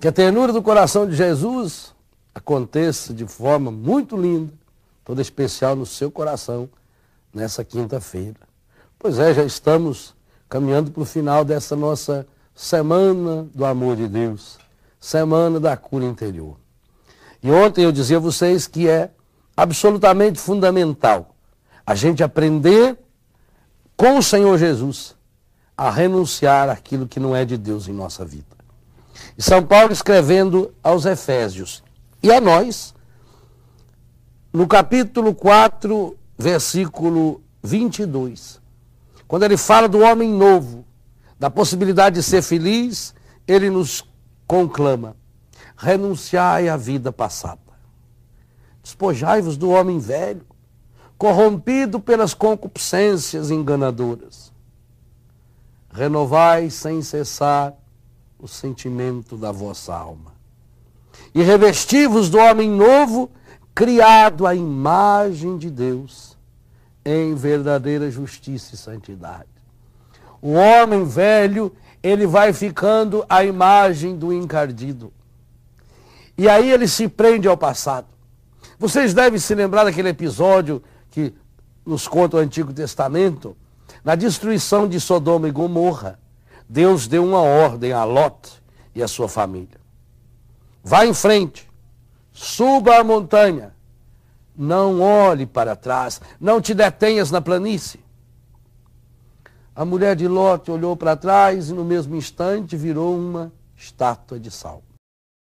Que a ternura do coração de Jesus aconteça de forma muito linda, toda especial no seu coração, nessa quinta-feira. Pois é, já estamos caminhando para o final dessa nossa semana do amor de Deus, semana da cura interior. E ontem eu dizia a vocês que é absolutamente fundamental a gente aprender com o Senhor Jesus a renunciar aquilo que não é de Deus em nossa vida. E São Paulo escrevendo aos Efésios. E a nós, no capítulo 4, versículo 22. Quando ele fala do homem novo, da possibilidade de ser feliz, ele nos conclama: renunciai à vida passada. Despojai-vos do homem velho, corrompido pelas concupiscências enganadoras. Renovai sem cessar o sentimento da vossa alma. E revesti-vos do homem novo, criado à imagem de Deus, em verdadeira justiça e santidade. O homem velho, ele vai ficando à imagem do encardido. E aí ele se prende ao passado. Vocês devem se lembrar daquele episódio que nos conta o Antigo Testamento, na destruição de Sodoma e Gomorra. Deus deu uma ordem a Lot e a sua família. Vá em frente, suba a montanha, não olhe para trás, não te detenhas na planície. A mulher de Lot olhou para trás e no mesmo instante virou uma estátua de sal.